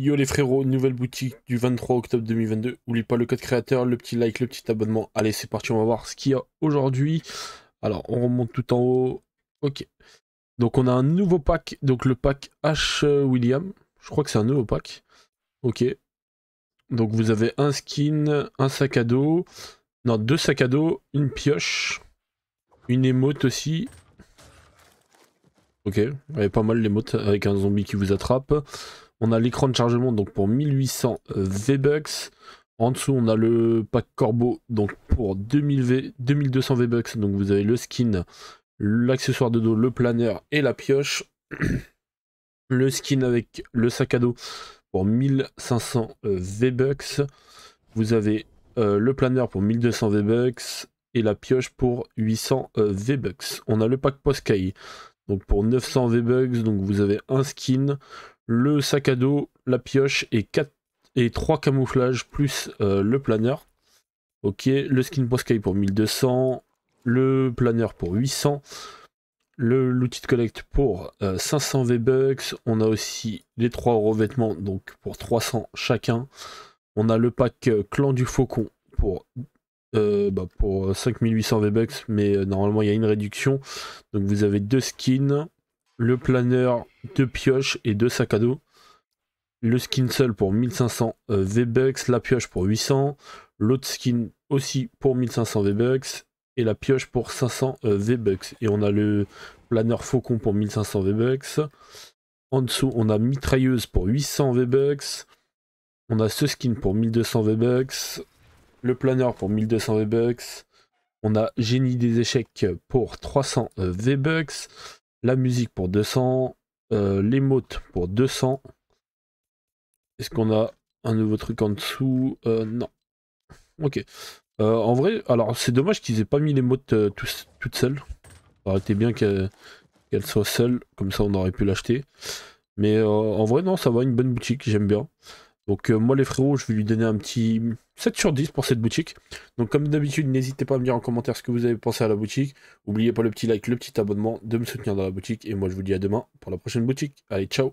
Yo les frérots, nouvelle boutique du 23 octobre 2022. Oublie pas le code créateur, le petit like, le petit abonnement. Allez, c'est parti, on va voir ce qu'il y a aujourd'hui. Alors, on remonte tout en haut. Ok. Donc, on a un nouveau pack. Donc, le pack H euh, William. Je crois que c'est un nouveau pack. Ok. Donc, vous avez un skin, un sac à dos. Non, deux sacs à dos, une pioche, une émote aussi. Ok, elle pas mal l'émote avec un zombie qui vous attrape. On a l'écran de chargement donc pour 1800 euh, V-Bucks. En dessous, on a le pack corbeau donc pour 2000 v, 2200 V-Bucks. Donc vous avez le skin, l'accessoire de dos, le planeur et la pioche. le skin avec le sac à dos pour 1500 euh, V-Bucks. Vous avez euh, le planeur pour 1200 V-Bucks et la pioche pour 800 V-Bucks. On a le pack Post donc pour 900 V-Bucks. Donc vous avez un skin, le sac à dos, la pioche et, 4, et 3 camouflages plus euh, le planeur. Ok, le skin pour pour 1200, le planeur pour 800, l'outil de collecte pour 500 euh, V-Bucks, on a aussi les 3 revêtements donc pour 300 chacun, on a le pack euh, Clan du Faucon pour, bah, pour 5800 V-Bucks, mais normalement il y a une réduction, donc vous avez deux skins, le planeur, de pioche et de sac à dos. Le skin seul pour 1500 euh, V-Bucks, la pioche pour 800, l'autre skin aussi pour 1500 V-Bucks et la pioche pour 500 euh, V-Bucks. Et on a le planeur faucon pour 1500 V-Bucks. En dessous, on a mitrailleuse pour 800 V-Bucks. On a ce skin pour 1200 V-Bucks. Le planeur pour 1200 V-Bucks. On a génie des échecs pour 300 euh, V-Bucks la musique pour 200, les euh, l'émote pour 200. Est-ce qu'on a un nouveau truc en dessous euh, Non. Ok. Euh, en vrai, alors c'est dommage qu'ils aient pas mis les mots toutes seules. Ça bien qu'elles soient seules comme ça on aurait pu l'acheter. Mais en vrai, non, ça va, une bonne boutique, j'aime bien. Donc euh, moi les frérots, je vais lui donner un petit 7 sur 10 pour cette boutique. Donc comme d'habitude, n'hésitez pas à me dire en commentaire ce que vous avez pensé à la boutique. N'oubliez pas le petit like, le petit abonnement, de me soutenir dans la boutique. Et moi je vous dis à demain pour la prochaine boutique. Allez, ciao